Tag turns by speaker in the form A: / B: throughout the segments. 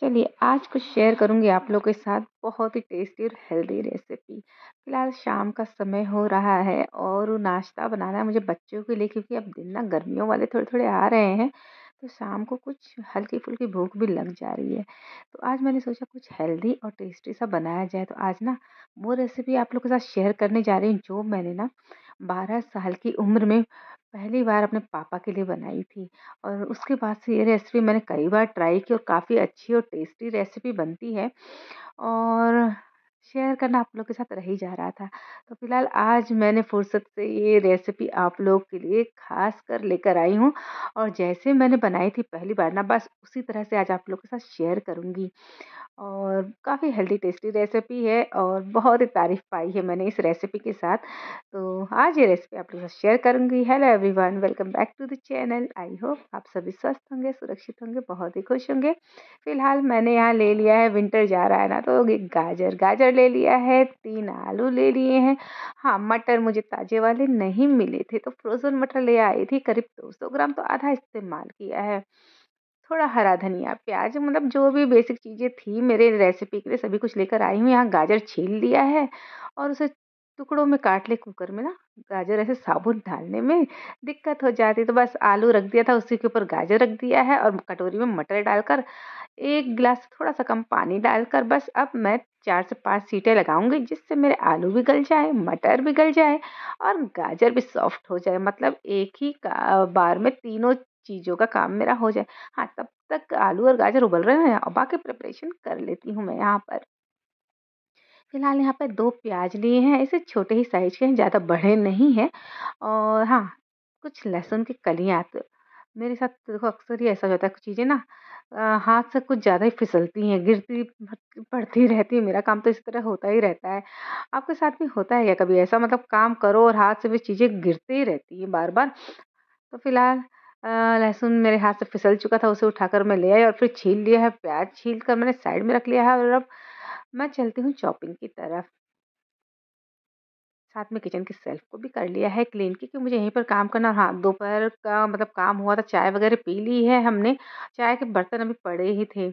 A: चलिए आज कुछ शेयर करूंगी आप लोगों के साथ बहुत ही टेस्टी और हेल्दी रेसिपी फिलहाल शाम का समय हो रहा है और नाश्ता बनाना है मुझे बच्चों के लिए क्योंकि अब दिन ना गर्मियों वाले थोड़े थोड़े आ रहे हैं तो शाम को कुछ हल्की फुल्की भूख भी लग जा रही है तो आज मैंने सोचा कुछ हेल्दी और टेस्टी सा बनाया जाए तो आज ना वो रेसिपी आप लोग के साथ शेयर करने जा रही हूँ जो मैंने ना बारह साल की उम्र में पहली बार अपने पापा के लिए बनाई थी और उसके बाद से ये रेसिपी मैंने कई बार ट्राई की और काफ़ी अच्छी और टेस्टी रेसिपी बनती है और शेयर करना आप लोग के साथ रही जा रहा था तो फिलहाल आज मैंने फुर्सत से ये रेसिपी आप लोग के लिए खास कर लेकर आई हूँ और जैसे मैंने बनाई थी पहली बार ना बस उसी तरह से आज आप लोग के साथ शेयर करूँगी और काफ़ी हेल्दी टेस्टी रेसिपी है और बहुत ही तारीफ़ पाई है मैंने इस रेसिपी के साथ तो आज ये रेसिपी आप लोगों से शेयर करूंगी hello everyone welcome back to the channel I hope आप सभी स्वस्थ होंगे सुरक्षित होंगे बहुत ही खुश होंगे फिलहाल मैंने यहाँ ले लिया है विंटर जा रहा है ना तो गाजर गाजर ले लिया है तीन आलू ले लिए हैं हाँ मटर मुझे ताज़े वाले नहीं मिले थे तो फ्रोज़न मटर ले आई थी करीब दो सौ ग्राम तो आधा इस्तेमाल किया है थोड़ा हरा धनिया प्याज मतलब जो भी बेसिक चीज़ें थी मेरे रेसिपी के लिए सभी कुछ लेकर आई हूँ यहाँ गाजर छील लिया है और उसे टुकड़ों में काट ले कुकर में ना गाजर ऐसे साबुन डालने में दिक्कत हो जाती तो बस आलू रख दिया था उसी के ऊपर गाजर रख दिया है और कटोरी में मटर डालकर एक गिलास थोड़ा सा कम पानी डालकर बस अब मैं चार से पांच सीटें लगाऊंगी जिससे मेरे आलू भी गल जाए मटर भी गल जाए और गाजर भी सॉफ्ट हो जाए मतलब एक ही बार में तीनों चीज़ों का काम मेरा हो जाए हाँ तब तक आलू और गाजर उबल रहे हैं और बाकी प्रिपरेशन कर लेती हूँ मैं यहाँ पर फिलहाल यहाँ पर दो प्याज लिए हैं इसे छोटे ही साइज के हैं ज़्यादा बड़े नहीं हैं और हाँ कुछ लहसुन की कलियाँ तो मेरे साथ तो देखो अक्सर ही ऐसा होता है कुछ चीज़ें ना हाथ से कुछ ज़्यादा ही फिसलती हैं गिरती पड़ती रहती है मेरा काम तो इस तरह होता ही रहता है आपके साथ भी होता है क्या कभी ऐसा मतलब काम करो और हाथ से भी चीज़ें गिरती ही रहती हैं बार बार तो फिलहाल लहसुन मेरे हाथ से फिसल चुका था उसे उठाकर मैं ले आई और फिर छील लिया है प्याज छील कर मैंने साइड में रख लिया है और अब मैं चलती हूँ चॉपिंग की तरफ साथ में किचन की सेल्फ को भी कर लिया है क्लीन की क्योंकि मुझे यहीं पर काम करना हाँ दोपहर का मतलब काम हुआ था चाय वगैरह पी ली है हमने चाय के बर्तन अभी पड़े ही थे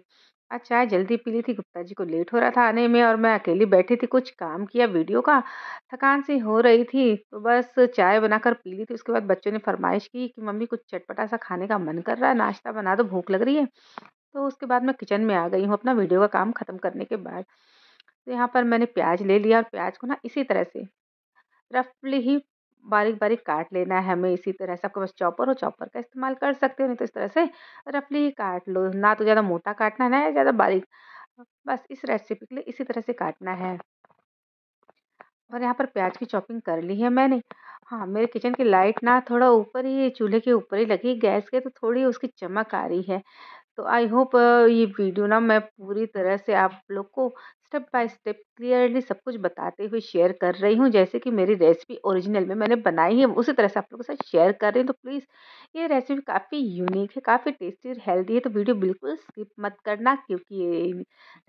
A: आज चाय जल्दी पी ली थी गुप्ता जी को लेट हो रहा था आने में और मैं अकेली बैठी थी कुछ काम किया वीडियो का थकान सी हो रही थी तो बस चाय बनाकर पी ली थी उसके बाद बच्चों ने फरमाइश की कि मम्मी कुछ चटपटा सा खाने का मन कर रहा है नाश्ता बना दो भूख लग रही है तो उसके बाद मैं किचन में आ गई हूँ अपना वीडियो का काम ख़त्म करने के बाद तो यहाँ पर मैंने प्याज ले लिया और प्याज को ना इसी तरह से रफली ही बारीक बारीक काट लेना है हमें इसी तरह से आपके पास चॉपर हो चॉपर का इस्तेमाल कर सकते हो नहीं तो इस तरह से रफली काट लो ना तो ज़्यादा मोटा काटना है ना ज़्यादा बारीक बस इस रेसिपी के लिए इसी तरह से काटना है और यहाँ पर प्याज की चॉपिंग कर ली है मैंने हाँ मेरे किचन की लाइट ना थोड़ा ऊपर ही चूल्हे के ऊपर ही लगी गैस के तो थोड़ी उसकी चमक आ रही है तो आई होप ये वीडियो ना मैं पूरी तरह से आप लोग को स्टेप बाय स्टेप क्लियरली सब कुछ बताते हुए शेयर कर रही हूँ जैसे कि मेरी रेसिपी ओरिजिनल में मैंने बनाई है उसी तरह से आप लोगों के साथ शेयर कर रही हूँ तो प्लीज़ ये रेसिपी काफ़ी यूनिक है काफ़ी टेस्टी और हेल्दी है तो वीडियो बिल्कुल स्किप मत करना क्योंकि ये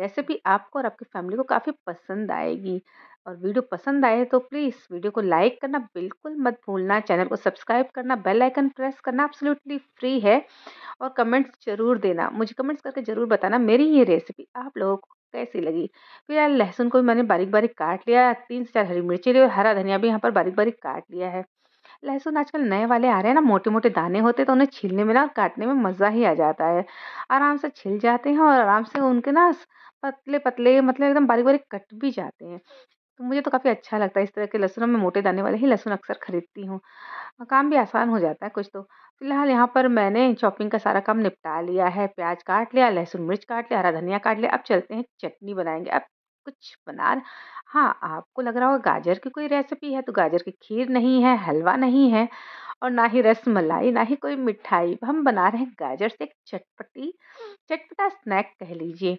A: रेसिपी आपको और आपकी फैमिली को काफ़ी पसंद आएगी और वीडियो पसंद आए तो प्लीज़ वीडियो को लाइक करना बिल्कुल मत भूलना चैनल को सब्सक्राइब करना बेल आइकन प्रेस करना एब्सोल्युटली फ्री है और कमेंट्स ज़रूर देना मुझे कमेंट्स करके ज़रूर बताना मेरी ये रेसिपी आप लोगों को कैसी लगी फिर यार लहसुन को भी मैंने बारीक बारीक काट लिया तीन से चार हरी मिर्ची ली और हरा धनिया भी यहाँ पर बारीक बारीक काट लिया है लहसुन आजकल नए वाले आ रहे हैं ना मोटे मोटे दाने होते हैं तो उन्हें छीलने में ना काटने में मज़ा ही आ जाता है आराम से छिल जाते हैं और आराम से उनके ना पतले पतले मतलब एकदम बारीक बारीक कट भी जाते हैं तो मुझे तो काफ़ी अच्छा लगता है इस तरह के लहसुनों में मोटे दाने वाले ही लहसुन अक्सर खरीदती हूँ काम भी आसान हो जाता है कुछ तो फिलहाल यहाँ पर मैंने शॉपिंग का सारा काम निपटा लिया है प्याज काट लिया लहसुन मिर्च काट लिया हरा धनिया काट लिया अब चलते हैं चटनी बनाएंगे अब कुछ बना हाँ आपको लग रहा होगा गाजर की कोई रेसिपी है तो गाजर की खीर नहीं है हलवा नहीं है और ना ही रस मलाई ना ही कोई मिठाई हम बना रहे हैं गाजर से एक चटपटी चटपटा स्नैक कह लीजिए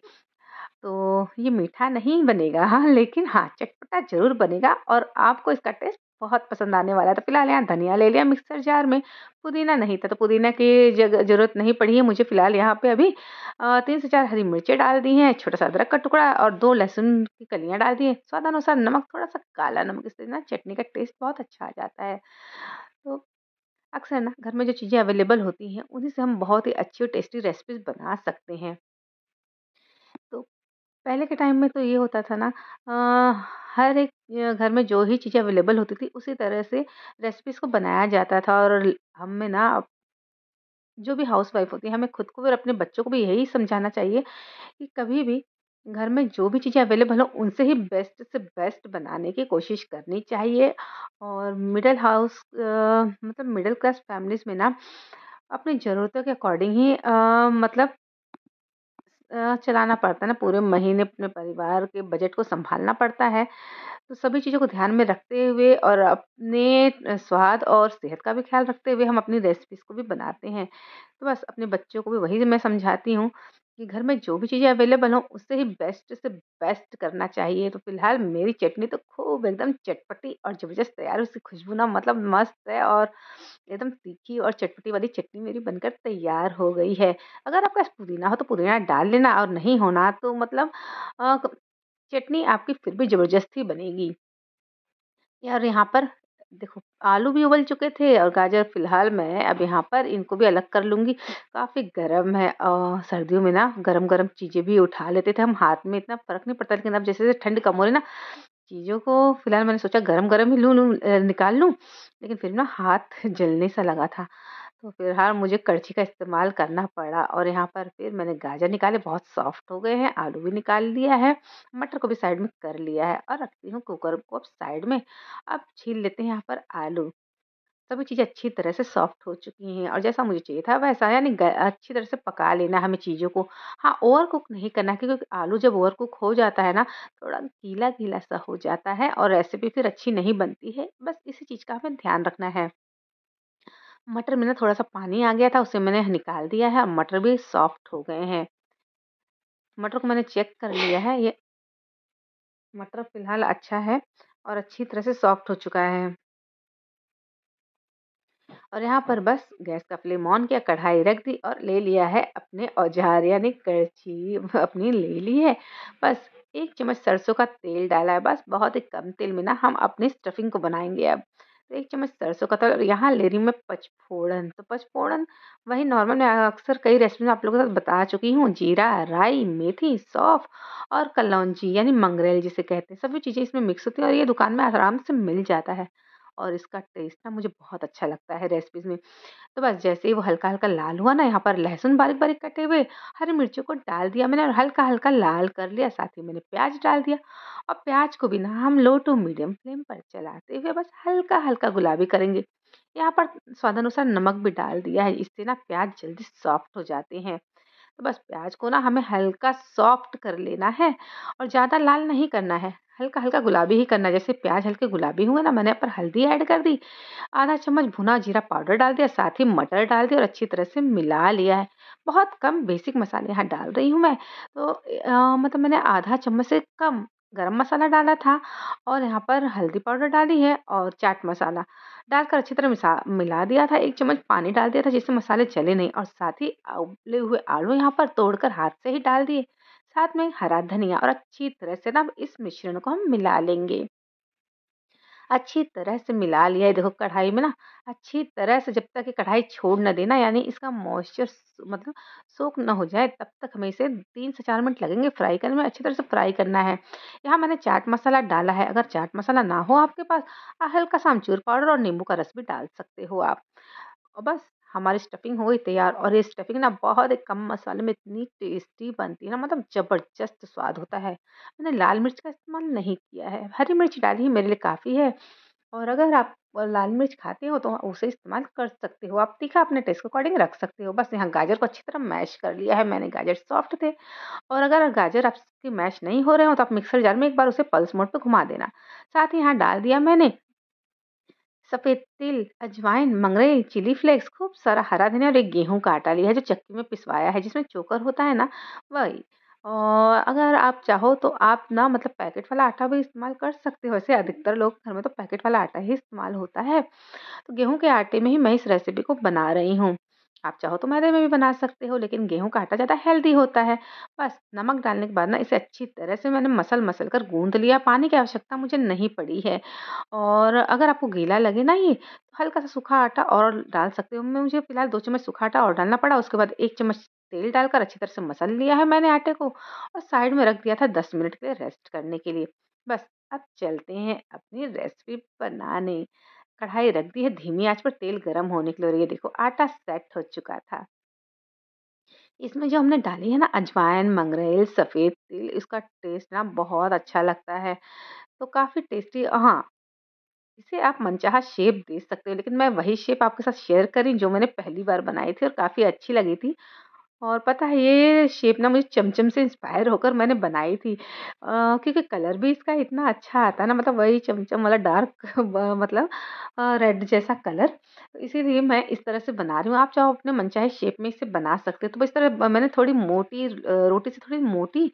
A: तो ये मीठा नहीं बनेगा हाँ लेकिन हाँ चटपटा ज़रूर बनेगा और आपको इसका टेस्ट बहुत पसंद आने वाला है तो फिलहाल यहाँ धनिया ले लिया मिक्सर जार में पुदीना नहीं था तो पुदीना की जगह ज़रूरत नहीं पड़ी है मुझे फ़िलहाल यहाँ पे अभी तीन से चार हरी मिर्चें डाल दी हैं छोटा सा अदरक का टुकड़ा और दो लहसुन की कलियाँ डाल दी हैं स्वादानुसार नमक थोड़ा सा काला नमक इससे ना चटनी का टेस्ट बहुत अच्छा आ जाता है तो अक्सर ना घर में जो चीज़ें अवेलेबल होती हैं उन्हीं से हम बहुत ही अच्छी और टेस्टी रेसिपीज बना सकते हैं पहले के टाइम में तो ये होता था ना हर एक घर में जो ही चीज़ें अवेलेबल होती थी उसी तरह से रेसिपीज़ को बनाया जाता था और हम में ना जो भी हाउस वाइफ होती है हमें खुद को और अपने बच्चों को भी यही समझाना चाहिए कि कभी भी घर में जो भी चीज़ें अवेलेबल हो उनसे ही बेस्ट से बेस्ट बनाने की कोशिश करनी चाहिए और मिडिल हाउस मतलब मिडिल क्लास फैमिलीज़ में ना अपनी ज़रूरतों के अकॉर्डिंग ही मतलब चलाना पड़ता है ना पूरे महीने अपने परिवार के बजट को संभालना पड़ता है तो सभी चीज़ों को ध्यान में रखते हुए और अपने स्वाद और सेहत का भी ख्याल रखते हुए हम अपनी रेसिपीज़ को भी बनाते हैं तो बस अपने बच्चों को भी वही मैं समझाती हूँ कि घर में जो भी चीज़ें अवेलेबल हों उससे ही बेस्ट से बेस्ट करना चाहिए तो फिलहाल मेरी चटनी तो खूब एकदम चटपटी और ज़बरदस्त तैयार उसकी खुशबू ना मतलब मस्त है और एकदम तीखी और चटपटी वाली चटनी मेरी बनकर तैयार हो गई है अगर आपके पुदीना हो तो पुदीना डाल लेना और नहीं होना तो मतलब चटनी आपकी फिर भी ज़बरदस्त ही बनेगी और यहाँ पर देखो आलू भी उबल चुके थे और गाजर फ़िलहाल मैं अब यहाँ पर इनको भी अलग कर लूँगी काफ़ी गर्म है और सर्दियों में ना गर्म गर्म चीज़ें भी उठा लेते थे हम हाथ में इतना फ़र्क नहीं पड़ता लेकिन अब जैसे जैसे ठंड कम हो रही ना चीज़ों को फ़िलहाल मैंने सोचा गर्म गर्म ही लूँ लूँ निकाल लूँ लेकिन फिर ना हाथ जलने सा लगा था तो फिर फिलहाल मुझे कड़छी का इस्तेमाल करना पड़ा और यहाँ पर फिर मैंने गाजर निकाले बहुत सॉफ्ट हो गए हैं आलू भी निकाल लिया है मटर को भी साइड में कर लिया है और रखती हूँ कुकर को अब साइड में अब छील लेते हैं यहाँ पर आलू सभी चीज़ें अच्छी तरह से सॉफ्ट हो चुकी हैं और जैसा मुझे चाहिए था वैसा यानी अच्छी तरह से पका लेना हमें चीज़ों को हाँ ओवर कुक नहीं करना क्योंकि आलू जब ओवर कुक हो जाता है ना थोड़ा गीला गीला सा हो जाता है और रेसिपी फिर अच्छी नहीं बनती है बस इसी चीज़ का हमें ध्यान रखना है मटर में ना थोड़ा-सा पानी आ गया था उसे मैंने निकाल दिया है और मटर भी सॉफ्ट हो गए हैं। मटर को मैंने चेक कर लिया है ये मटर फिलहाल अच्छा है और अच्छी तरह से सॉफ्ट हो चुका है। और यहाँ पर बस गैस का फ्लेम ऑन किया कढ़ाई रख दी और ले लिया है अपने औजार यानी करछी अपनी ले ली है। बस एक चम्मच सरसों का तेल डाला है बस बहुत ही कम तेल में ना हम अपनी स्टफिंग को बनाएंगे अब। तो एक चम्मच सरसों का तेल यहाँ ले रही हूँ मैं पचफोड़न तो पचफोड़न वही नॉर्मल मैं अक्सर कई रेसिपी में आप लोगों के साथ बता चुकी हूँ जीरा राई मेथी सौफ और कलौजी यानी मंगरेल जिसे कहते हैं सभी चीज़ें इसमें मिक्स होती हैं और ये दुकान में आराम से मिल जाता है और इसका टेस्ट ना मुझे बहुत अच्छा लगता है रेसिपीज में तो बस जैसे ही वो हल्का हल्का लाल हुआ ना यहाँ पर लहसुन बारीक बारीक कटे हुए हरी मिर्चों को डाल दिया मैंने और हल्का हल्का लाल कर लिया साथ ही मैंने प्याज डाल दिया और प्याज को भी ना हम लो टू मीडियम फ्लेम पर चलाते हुए बस हल्का हल्का गुलाबी करेंगे यहाँ पर स्वाद अनुसार नमक भी डाल दिया है इससे ना प्याज जल्दी सॉफ्ट हो जाते हैं तो बस प्याज को ना हमें हल्का सॉफ्ट कर लेना है और ज़्यादा लाल नहीं करना है हल्का हल्का गुलाबी ही करना जैसे प्याज हल्के गुलाबी हुए ना मैंने पर हल्दी ऐड कर दी आधा चम्मच भुना जीरा पाउडर डाल दिया साथ ही मटर डाल दिया और अच्छी तरह से मिला लिया है बहुत कम बेसिक मसाले यहाँ डाल रही हूँ मैं तो आ, मतलब मैंने आधा चम्मच से कम गरम मसाला डाला था और यहाँ पर हल्दी पाउडर डाली है और चाट मसाला डालकर अच्छी तरह मिला दिया था एक चम्मच पानी डाल दिया था जिससे मसाले चले नहीं और साथ ही उबले हुए आलू यहाँ पर तोड़कर हाथ से ही डाल दिए साथ में हरा धनिया और अच्छी तरह से ना इस मिश्रण को हम मिला लेंगे अच्छी तरह से मिला लिया है देखो कढ़ाई में ना अच्छी तरह से जब तक ये कढ़ाई छोड़ ना देना यानी इसका मॉइस्चर मतलब सोक ना हो जाए तब तक हमें इसे तीन से चार मिनट लगेंगे फ्राई करने में अच्छी तरह से फ्राई करना है यहाँ मैंने चाट मसाला डाला है अगर चाट मसाला ना हो आपके पास हल्का सा अमचूर पाउडर और नींबू का रस भी डाल सकते हो आप और बस हमारी स्टफिंग हो गई तैयार और ये स्टफिंग ना बहुत ही कम मसाले में इतनी टेस्टी बनती है ना मतलब ज़बरदस्त स्वाद होता है मैंने लाल मिर्च का इस्तेमाल नहीं किया है हरी मिर्च डाली ही मेरे लिए काफ़ी है और अगर आप लाल मिर्च खाते हो तो उसे इस्तेमाल कर सकते हो आप तीखा अपने टेस्ट के अकॉर्डिंग रख सकते हो बस यहाँ गाजर को अच्छी तरह मैश कर लिया है मैंने गाजर सॉफ्ट थे और अगर गाजर आपके मैश नहीं हो रहे हो तो आप मिक्सर जार में एक बार उसे पल्स मोड पर घुमा देना साथ ही यहाँ डाल दिया मैंने सफ़ेद तिल अजवाइन मंगरेल चिली फ्लेक्स खूब सारा हरा धनिया और एक गेहूं का आटा लिया है जो चक्की में पिसवाया है जिसमें चोकर होता है ना वही और अगर आप चाहो तो आप ना मतलब पैकेट वाला आटा भी इस्तेमाल कर सकते हो वैसे अधिकतर लोग घर में तो पैकेट वाला आटा ही इस्तेमाल होता है तो गेहूं के आटे में ही मैं इस रेसिपी को बना रही हूँ आप चाहो तो मैदे में भी बना सकते हो लेकिन गेहूं का आटा ज़्यादा हेल्दी होता है बस नमक डालने के बाद ना इसे अच्छी तरह से मैंने मसल मसल कर गूंद लिया पानी की आवश्यकता मुझे नहीं पड़ी है और अगर आपको गीला लगे ना ये तो हल्का सा सूखा आटा और डाल सकते हो मैं मुझे फिलहाल दो चम्मच सूखा आटा और डालना पड़ा उसके बाद एक चम्मच तेल डालकर अच्छी तरह से मसल लिया है मैंने आटे को और साइड में रख दिया था दस मिनट के लिए रेस्ट करने के लिए बस अब चलते हैं अपनी रेसिपी बनाने कढ़ाई रख दी है धीमी आंच पर तेल गर्म होने के लिए और ये देखो आटा सेट हो चुका था इसमें जो हमने डाली है ना अजवाइन मंगरेल सफ़ेद तिल इसका टेस्ट ना बहुत अच्छा लगता है तो काफ़ी टेस्टी हाँ इसे आप मनचाहा शेप दे सकते हो लेकिन मैं वही शेप आपके साथ शेयर करी जो मैंने पहली बार बनाई थी और काफ़ी अच्छी लगी थी और पता है ये शेप ना मुझे चमचम से इंस्पायर होकर मैंने बनाई थी क्योंकि कलर भी इसका इतना अच्छा आता है ना मतलब वही चमचम वाला डार्क मतलब रेड जैसा कलर, तो इसीलिए मैं इस तरह से बना रही हूँ। आप चाहो अपने मनचाहे शेप में इसे बना सकते हो। तो इस तरह मैंने थोड़ी मोटी रोटी से थोड़ी मोटी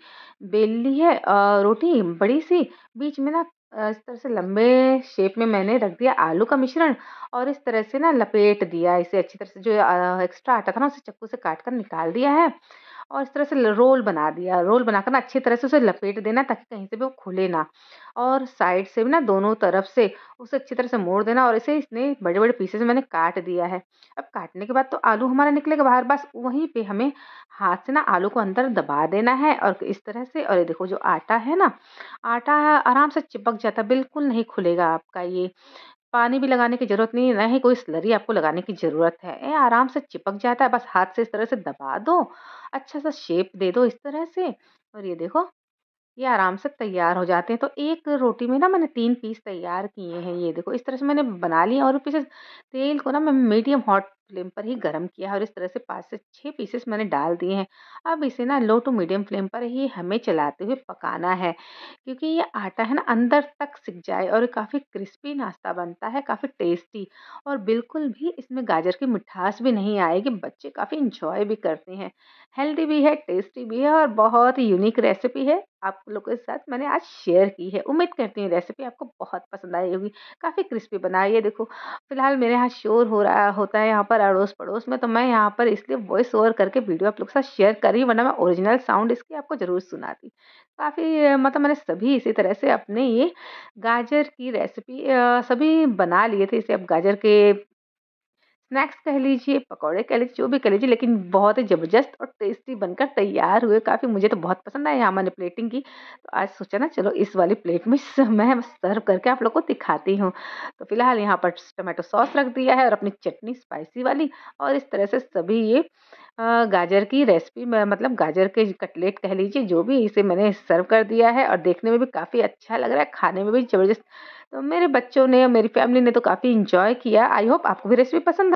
A: बेल ली है रोटी बड़ी-सी, बीच में ना इस तरह से लंबे शेप में मैंने रख दिया आलू का मिश्रण और इस तरह से ना लपेट दिया इसे अच्छी तरह से जो एक्स्ट्रा आटा था ना उसे चक्कू से काट कर निकाल दिया है और इस तरह से रोल बना दिया रोल बनाकर ना अच्छी तरह से उसे लपेट देना ताकि कहीं से भी वो खुले ना और साइड से भी ना दोनों तरफ से उसे अच्छी तरह से मोड़ देना और इसे इसने बड़े बड़े पीसेस मैंने काट दिया है अब काटने के बाद तो आलू हमारा निकलेगा बाहर बस वहीं पर हमें हाथ से ना आलू को अंदर दबा देना है और इस तरह से और ये देखो जो आटा है ना आटा आराम से चिपक जाता बिल्कुल नहीं खुलेगा आपका ये पानी भी लगाने की ज़रूरत नहीं है ना ही कोई स्लरी आपको लगाने की ज़रूरत है ए, आराम से चिपक जाता है बस हाथ से इस तरह से दबा दो अच्छा सा शेप दे दो इस तरह से और ये देखो ये आराम से तैयार हो जाते हैं तो एक रोटी में ना मैंने तीन पीस तैयार किए हैं ये देखो इस तरह से मैंने बना लिया और पीछे तेल को ना मैं मीडियम हॉट फ्लेम पर ही गर्म किया है और इस तरह से पाँच से छः पीसेस मैंने डाल दिए हैं अब इसे ना लो टू मीडियम फ्लेम पर ही हमें चलाते हुए पकाना है क्योंकि ये आटा है ना अंदर तक सिक जाए और काफ़ी क्रिस्पी नाश्ता बनता है काफ़ी टेस्टी और बिल्कुल भी इसमें गाजर की मिठास भी नहीं आएगी बच्चे काफ़ी इंजॉय भी करते हैं हेल्दी भी है टेस्टी भी है और बहुत ही यूनिक रेसिपी है आप लोगों के साथ मैंने आज शेयर की है उम्मीद करती हूँ रेसिपी आपको बहुत पसंद आई होगी काफ़ी क्रिस्पी बनाई है देखो फिलहाल मेरे यहाँ शोर हो रहा होता है यहाँ पर पर अड़ोस पड़ोस में तो मैं यहाँ पर इसलिए वॉइस ओवर करके वीडियो आप लोग के साथ शेयर करी वरना मैं ओरिजिनल साउंड इसकी आपको ज़रूर सुनाती काफ़ी मतलब मैंने सभी इसी तरह से अपने ये गाजर की रेसिपी सभी बना लिए थे इसे अब गाजर के स्नैक्स कह लीजिए पकौड़े कह लीजिए जो भी कह लीजिए लेकिन बहुत ही ज़बरदस्त और टेस्टी बनकर तैयार हुए काफ़ी मुझे तो बहुत पसंद आया यहाँ मैंने प्लेटिंग की तो आज सोचा ना चलो इस वाली प्लेट में मैं सर्व करके आप लोग को दिखाती हूँ तो फिलहाल यहाँ पर टमाटो सॉस रख दिया है और अपनी चटनी स्पाइसी वाली और इस तरह से सभी ये गाजर की रेसिपी मतलब गाजर के कटलेट कह लीजिए जो भी इसे मैंने सर्व कर दिया है और देखने में भी काफ़ी अच्छा लग रहा है खाने में भी ज़बरदस्त तो मेरे बच्चों ने मेरी फैमिली ने तो काफ़ी इंजॉय किया आई होप आपको भी रेसिपी पसंद